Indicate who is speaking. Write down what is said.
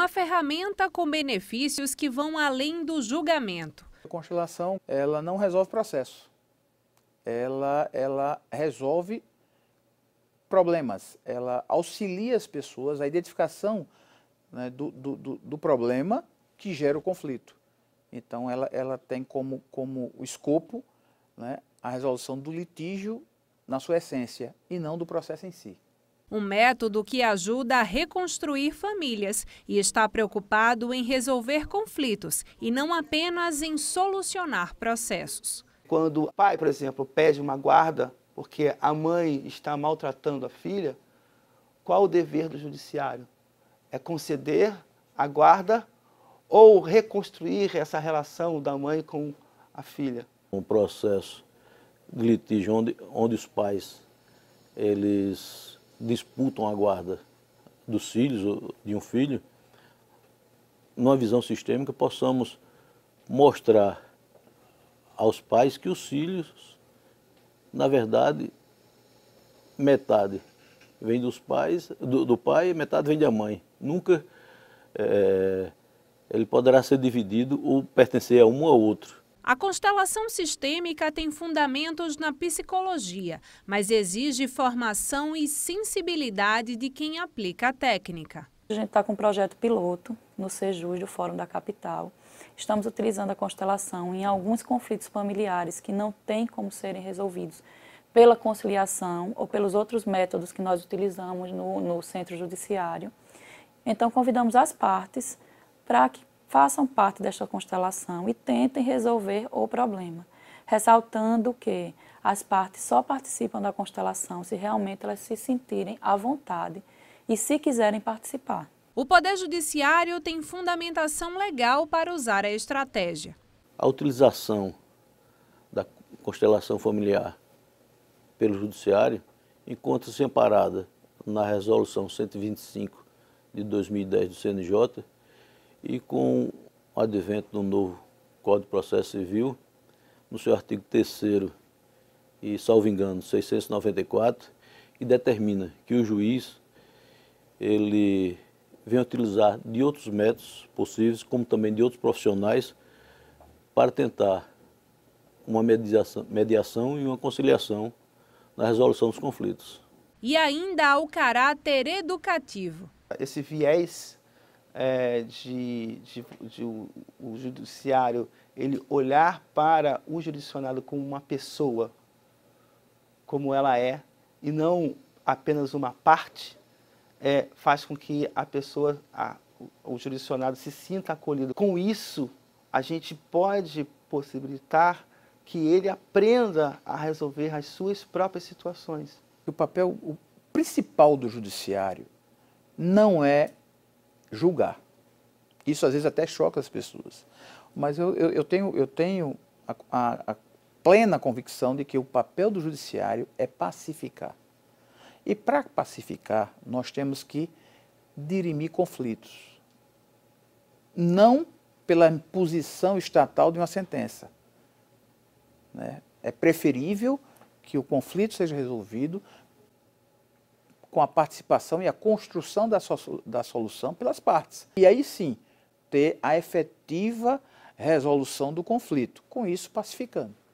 Speaker 1: uma ferramenta com benefícios que vão além do julgamento.
Speaker 2: A conciliação, ela não resolve processo. Ela, ela resolve problemas, ela auxilia as pessoas à identificação né, do, do, do, problema que gera o conflito. Então, ela, ela tem como, como escopo né, a resolução do litígio na sua essência e não do processo
Speaker 1: em si um método que ajuda a reconstruir famílias e está preocupado em resolver conflitos e não apenas em solucionar processos.
Speaker 3: Quando o pai, por exemplo, pede uma guarda porque a mãe está maltratando a filha, qual o dever do judiciário? É conceder a guarda ou reconstruir essa relação da mãe com a filha?
Speaker 4: Um processo de litígio onde, onde os pais eles disputam a guarda dos filhos, ou de um filho, numa visão sistêmica, possamos mostrar aos pais que os filhos, na verdade, metade vem dos pais, do, do pai e metade vem da mãe. Nunca é, ele poderá ser dividido ou pertencer a um ou outro.
Speaker 1: A constelação sistêmica tem fundamentos na psicologia, mas exige formação e sensibilidade de quem aplica a técnica.
Speaker 5: A gente está com um projeto piloto no SEJUS do Fórum da Capital. Estamos utilizando a constelação em alguns conflitos familiares que não têm como serem resolvidos pela conciliação ou pelos outros métodos que nós utilizamos no, no centro judiciário. Então, convidamos as partes para que façam parte desta constelação e tentem resolver o problema, ressaltando que as partes só participam da constelação se realmente elas se sentirem à vontade e se quiserem participar.
Speaker 1: O Poder Judiciário tem fundamentação legal para usar a estratégia.
Speaker 4: A utilização da constelação familiar pelo Judiciário encontra-se amparada na Resolução 125 de 2010 do CNJ, e com o advento do novo Código de Processo Civil, no seu artigo 3 e, salvo engano, 694, que determina que o juiz ele venha utilizar de outros métodos possíveis, como também de outros profissionais, para tentar uma mediação, mediação e uma conciliação na resolução dos conflitos.
Speaker 1: E ainda há o caráter educativo.
Speaker 3: Esse viés é, de, de, de o, o, judiciário ele olhar para o jurisdicionado como uma pessoa, como ela é, e não apenas uma parte, é, faz com que a pessoa, a, o jurisdicionado, se sinta acolhido. Com isso, a gente pode possibilitar que ele aprenda a resolver as suas próprias situações. O papel o
Speaker 2: principal do judiciário não é julgar. Isso às vezes até choca as pessoas. Mas eu, eu, eu tenho, eu tenho a, a, a plena convicção de que o papel do judiciário é pacificar. E para pacificar, nós temos que dirimir conflitos. Não pela imposição estatal de uma sentença. Né? É preferível que o conflito seja resolvido com a participação e a construção da, so da solução pelas partes. E aí sim, ter a efetiva resolução do conflito, com isso pacificando.